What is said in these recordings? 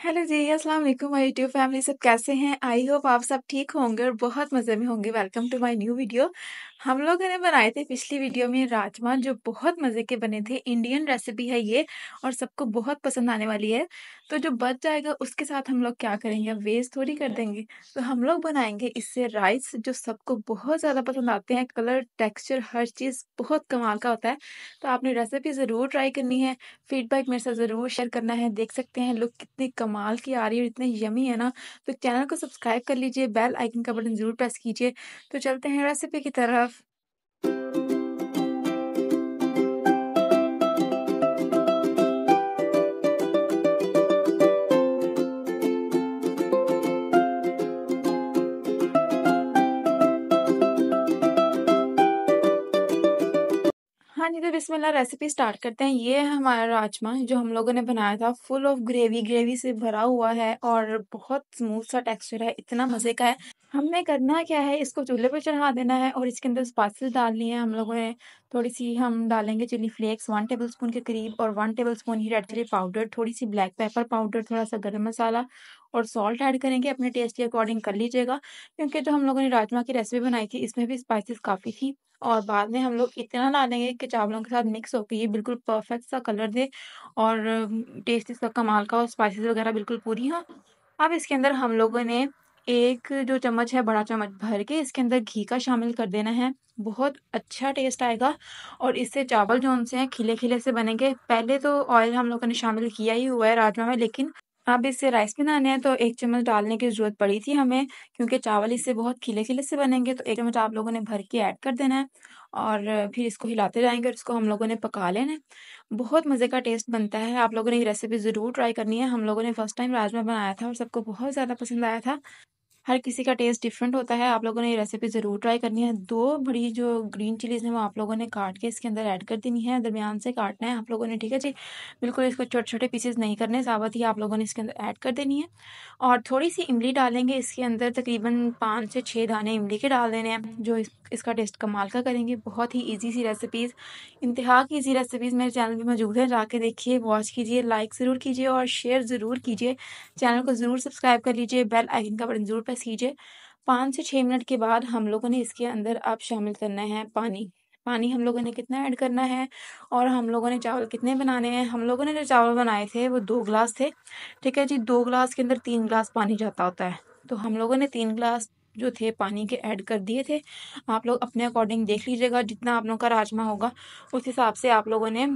hello जी अस्सलाम वालेकुम my YouTube family सब कैसे हैं आई होप आप सब ठीक होंगे और बहुत मज़े में होंगे welcome to my new video हम लोगों ने बनाए थे पिछली वीडियो में राजमा जो बहुत मज़े के बने थे इंडियन रेसिपी है ये और सबको बहुत पसंद आने वाली है तो जो बच जाएगा उसके साथ हम लोग क्या करेंगे वेस्ट थोड़ी कर देंगे तो हम लोग बनाएंगे इससे राइस जो सबको बहुत ज़्यादा पसंद आते हैं कलर टेक्स्चर हर चीज़ बहुत कमाल का होता है तो आपने रेसिपी ज़रूर ट्राई करनी है फीडबैक मेरे साथ ज़रूर शेयर करना है देख सकते हैं लुक कितने कम कमाल की आ रही है और इतने यमी है ना तो चैनल को सब्सक्राइब कर लीजिए बेल आइकन का बटन ज़रूर प्रेस कीजिए तो चलते हैं रेसिपी की तरफ जी तो बिस्मिल्लाह रेसिपी स्टार्ट करते हैं ये है हमारा राजमा जो हम लोगों ने बनाया था फुल ऑफ ग्रेवी ग्रेवी से भरा हुआ है और बहुत स्मूथ सा टेक्सचर है इतना मज़े का है हमने करना क्या है इसको चूल्हे पर चढ़ा देना है और इसके अंदर स्पाइसेस डालनी है हम लोगों ने थोड़ी सी हम डालेंगे chilli flakes one tablespoon के करीब और वन टेबल स्पून ही रेड चिली पाउडर थोड़ी सी ब्लैक पेपर पाउडर थोड़ा सा गर्म मसाला और सॉल्ट ऐड करेंगे अपने टेस्ट के अकॉर्डिंग कर लीजिएगा क्योंकि जो हम लोगों ने राजमा की रेसिपी बनाई थी इसमें भी स्पाइसेस काफ़ी थी और बाद में हम लोग इतना ला देंगे कि चावलों के साथ मिक्स होकर ये बिल्कुल परफेक्ट सा कलर दे और टेस्ट इसका कमाल का और स्पाइसेस वगैरह बिल्कुल पूरी हो अब इसके अंदर हम लोगों ने एक जो चम्मच है बड़ा चम्मच भर के इसके अंदर घी का शामिल कर देना है बहुत अच्छा टेस्ट आएगा और इससे चावल जो उनसे हैं खिले खिले से बनेंगे पहले तो ऑयल हम लोगों ने शामिल किया ही हुआ है राजमा में लेकिन अब इसे राइस बनाने हैं तो एक चम्मच डालने की ज़रूरत पड़ी थी हमें क्योंकि चावल इससे बहुत खिले खिले से बनेंगे तो एक चम्मच आप लोगों ने भर के ऐड कर देना है और फिर इसको हिलाते जाएंगे और इसको हम लोगों ने पका लेना है बहुत मज़े का टेस्ट बनता है आप लोगों ने ये रेसिपी ज़रूर ट्राई करनी है हम लोगों ने फर्स्ट टाइम राजमा बनाया था और सबको बहुत ज़्यादा पसंद आया था हर किसी का टेस्ट डिफरेंट होता है आप लोगों ने ये रेसिपी ज़रूर ट्राई करनी है दो बड़ी जो ग्रीन चिलीज़ हैं वो आप लोगों ने काट के इसके अंदर ऐड कर देनी है दरमियान से काटना है आप लोगों ने ठीक है जी बिल्कुल इसको छोटे छोटे पीसेज नहीं करने साबत ही आप लोगों ने इसके अंदर ऐड कर देनी है और थोड़ी सी इमली डालेंगे इसके अंदर तकरीबन पाँच से छः दाने इमली के डाल देने हैं जो इसका टेस्ट कमाल का करेंगे बहुत ही इजी सी रेसिपीज़ इंतहा की इजी रेसिपीज़ मेरे चैनल पे मौजूद है जाके देखिए वॉच कीजिए लाइक ज़रूर कीजिए और शेयर ज़रूर कीजिए चैनल को ज़रूर सब्सक्राइब कर लीजिए बेल आइकन का बटन ज़रूर प्रेस कीजिए पाँच से छः मिनट के बाद हम लोगों ने इसके अंदर अब शामिल करना है पानी पानी हम लोगों ने कितना ऐड करना है और हम लोगों ने चावल कितने बनाने हैं हम लोगों ने जो चावल बनाए थे वो दो ग्लास थे ठीक है जी दो ग्लास के अंदर तीन गिलास पानी जाता होता है तो हम लोगों ने तीन गिलास जो थे पानी के ऐड कर दिए थे आप लोग अपने अकॉर्डिंग देख लीजिएगा जितना आप लोग का राजमा होगा उस हिसाब से आप लोगों ने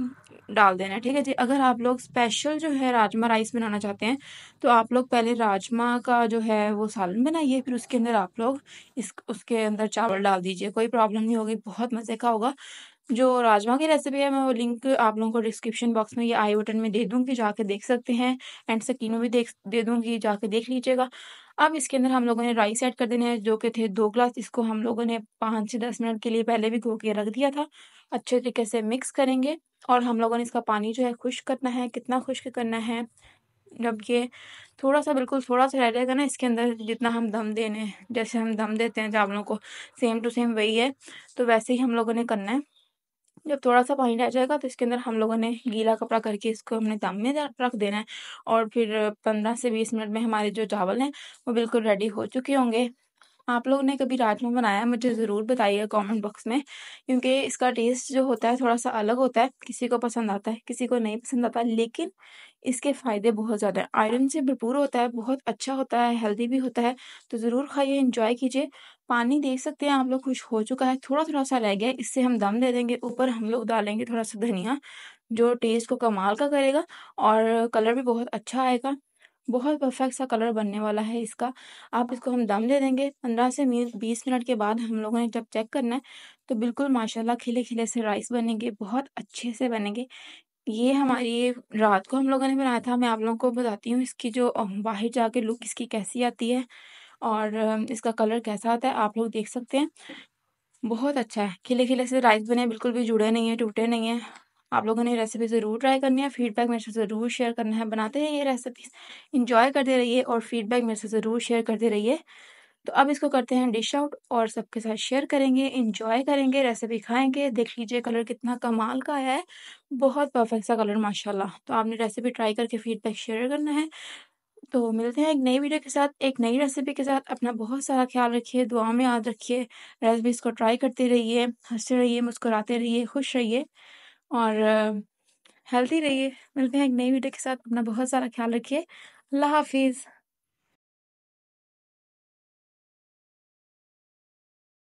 डाल देना है ठीक है जी अगर आप लोग स्पेशल जो है राजमा राइस बनाना चाहते हैं तो आप लोग पहले राजमा का जो है वो सालन बनाइए फिर उसके अंदर आप लोग इस उसके अंदर चावल डाल दीजिए कोई प्रॉब्लम नहीं होगी बहुत मज़े का होगा जो राजमा की रेसिपी है मैं वो लिंक आप लोगों को डिस्क्रिप्शन बॉक्स में या आई बटन में दे दूँगी जाके देख सकते हैं एंड सकीनों भी देख दे दूँगी जाके देख लीजिएगा अब इसके अंदर हम लोगों ने राइस ऐड कर देने हैं जो कि थे दो ग्लास इसको हम लोगों ने पाँच से दस मिनट के लिए पहले भी घो के रख दिया था अच्छे तरीके से मिक्स करेंगे और हम लोगों ने इसका पानी जो है खुश्क करना है कितना खुश्क करना है जब ये थोड़ा सा बिल्कुल थोड़ा सा रह जाएगा ना इसके अंदर जितना हम दम देने जैसे हम दम देते हैं चावलों को सेम टू सेम वही है तो वैसे ही हम लोगों ने करना है जब थोड़ा सा पानी रह जाएगा तो इसके अंदर हम लोगों ने गीला कपड़ा करके इसको हमने दम में रख देना है और फिर पंद्रह से बीस मिनट में हमारे जो चावल हैं वो बिल्कुल रेडी हो चुके होंगे आप लोगों ने कभी राजमा बनाया मुझे ज़रूर बताइए कमेंट बॉक्स में क्योंकि इसका टेस्ट जो होता है थोड़ा सा अलग होता है किसी को पसंद आता है किसी को नहीं पसंद आता लेकिन इसके फ़ायदे बहुत ज़्यादा हैं आयरन से भरपूर होता है बहुत अच्छा होता है हेल्दी भी होता है तो ज़रूर खाइए इंजॉय कीजिए पानी देख सकते हैं आप लोग खुश हो चुका है थोड़ा थोड़ा सा रह गया इससे हम दम दे देंगे ऊपर हम लोग डालेंगे थोड़ा सा धनिया जो टेस्ट को कमाल का करेगा और कलर भी बहुत अच्छा आएगा बहुत परफेक्ट सा कलर बनने वाला है इसका आप इसको हम दम दे देंगे पंद्रह से बीस मिनट के बाद हम लोगों ने जब चेक करना है तो बिल्कुल माशाल्लाह खिले खिले से राइस बनेंगे बहुत अच्छे से बनेंगे ये हमारी रात को हम लोगों ने बनाया था मैं आप लोगों को बताती हूँ इसकी जो बाहर जाके लुक इसकी कैसी आती है और इसका कलर कैसा आता है आप लोग देख सकते हैं बहुत अच्छा है खिले खिले से राइस बने बिल्कुल भी जुड़े नहीं हैं टूटे नहीं हैं आप लोगों ने रेसिपी ज़रूर ट्राई करनी है फीडबैक मेरे से ज़रूर शेयर करना है बनाते रहिए रेसिपीज इंजॉय करते रहिए और फीडबैक मेरे से ज़रूर शेयर करते रहिए तो अब इसको करते हैं डिश आउट और सबके साथ शेयर करेंगे इंजॉय करेंगे रेसिपी खाएंगे देख लीजिए कलर कितना कमाल का है बहुत परफेक्ट सा कलर माशाल्लाह तो आपने रेसिपी ट्राई करके फीडबैक शेयर करना है तो मिलते हैं एक नई वीडियो के साथ एक नई रेसिपी के साथ अपना बहुत सारा ख्याल रखिए दुआ में याद रखिए रेसिपीज़ को ट्राई करते रहिए हंसते रहिए मुस्कुराते रहिए खुश रहिए और हेल्थी रहिए मिलते हैं एक नई वीडियो के साथ अपना बहुत सारा ख्याल रखिए अल्लाह हाफिज़